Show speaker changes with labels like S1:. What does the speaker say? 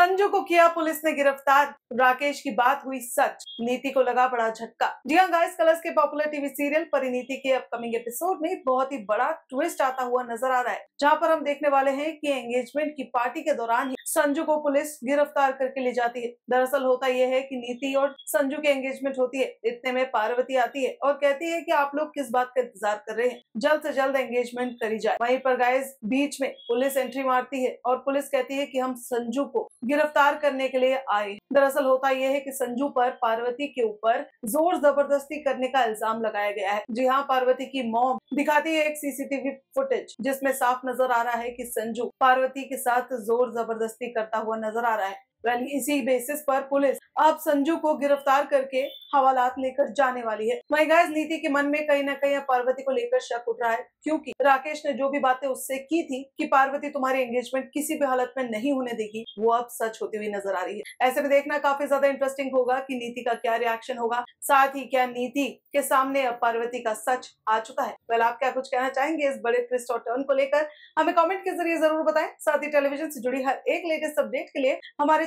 S1: संजू को किया पुलिस ने गिरफ्तार राकेश की बात हुई सच नीति को लगा बड़ा झटका जी हाँ गाइस कलर्स के पॉपुलर टीवी सीरियल परिनीति के अपकमिंग एपिसोड में बहुत ही बड़ा ट्विस्ट आता हुआ नजर आ रहा है जहाँ पर हम देखने वाले हैं कि एंगेजमेंट की पार्टी के दौरान ही संजू को पुलिस गिरफ्तार करके ले जाती है दरअसल होता यह है की नीति और संजू की एंगेजमेंट होती है इतने में पार्वती आती है और कहती है की आप लोग किस बात का इंतजार कर रहे हैं जल्द ऐसी जल्द एंगेजमेंट करी जाए वही पर गाइज बीच में पुलिस एंट्री मारती है और पुलिस कहती है कि हम संजू को गिरफ्तार करने के लिए आए दरअसल होता यह है कि संजू पर पार्वती के ऊपर जोर जबरदस्ती करने का इल्जाम लगाया गया है जी हाँ पार्वती की मॉम दिखाती है एक सीसीटीवी फुटेज जिसमें साफ नजर आ रहा है कि संजू पार्वती के साथ जोर जबरदस्ती करता हुआ नजर आ रहा है वेल इसी बेसिस पर पुलिस अब संजू को गिरफ्तार करके हवालात लेकर जाने वाली है माय गाइस नीति के मन में कहीं ना कहीं अब पार्वती को लेकर शक उठ रहा है क्योंकि राकेश ने जो भी बातें उससे की थी कि पार्वती तुम्हारी एंगेजमेंट किसी भी हालत में नहीं होने देगी वो अब सच होती हुई नजर आ रही है ऐसे में देखना काफी ज्यादा इंटरेस्टिंग होगा की नीति का क्या रिएक्शन होगा साथ ही क्या नीति के सामने अब पार्वती का सच आ चुका है वेल आप क्या कुछ कहना चाहेंगे इस बड़े ट्विस्ट और टर्न को लेकर हमें कॉमेंट के जरिए जरूर बताए साथ ही टेलीविजन से जुड़ी हर एक लेटेस्ट अपडेट के लिए हमारे